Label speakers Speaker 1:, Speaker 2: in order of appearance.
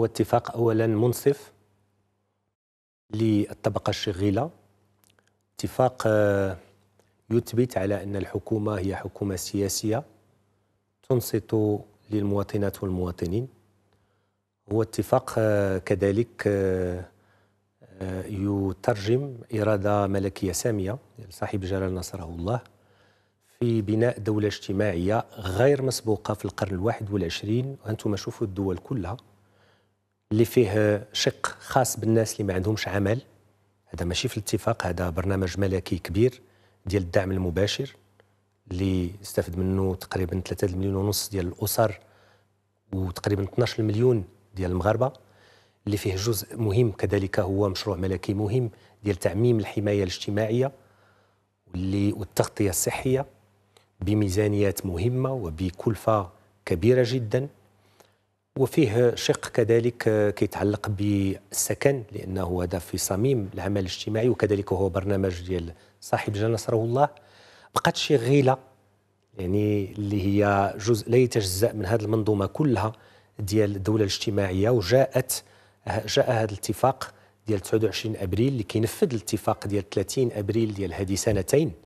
Speaker 1: هو اتفاق اولا منصف للطبقه الشغيله اتفاق آه، يثبت على ان الحكومه هي حكومه سياسيه تنصت للمواطنات والمواطنين هو اتفاق آه، كذلك آه، يترجم اراده ملكيه ساميه لصاحب جلال نصره الله في بناء دوله اجتماعيه غير مسبوقه في القرن الواحد والعشرين وانتم شوفوا الدول كلها اللي فيه شق خاص بالناس اللي ما عندهمش عمل هذا ماشي في الاتفاق هذا برنامج ملكي كبير ديال الدعم المباشر اللي استفد منه تقريبا 3 مليون ونص ديال الاسر وتقريبا 12 مليون ديال المغاربه اللي فيه جزء مهم كذلك هو مشروع ملكي مهم ديال تعميم الحمايه الاجتماعيه واللي والتغطيه الصحيه بميزانيات مهمه وبكلفه كبيره جدا وفيه شق كذلك آه، كيتعلق بالسكن لانه هذا في صميم العمل الاجتماعي وكذلك هو برنامج ديال صاحب جنى نصره الله بقات شي غيله يعني اللي هي جزء لا يتجزا من هذه المنظومه كلها ديال الدوله الاجتماعيه وجاءت جاء هذا الاتفاق ديال 29 ابريل اللي كينفذ الاتفاق ديال 30 ابريل ديال هذه سنتين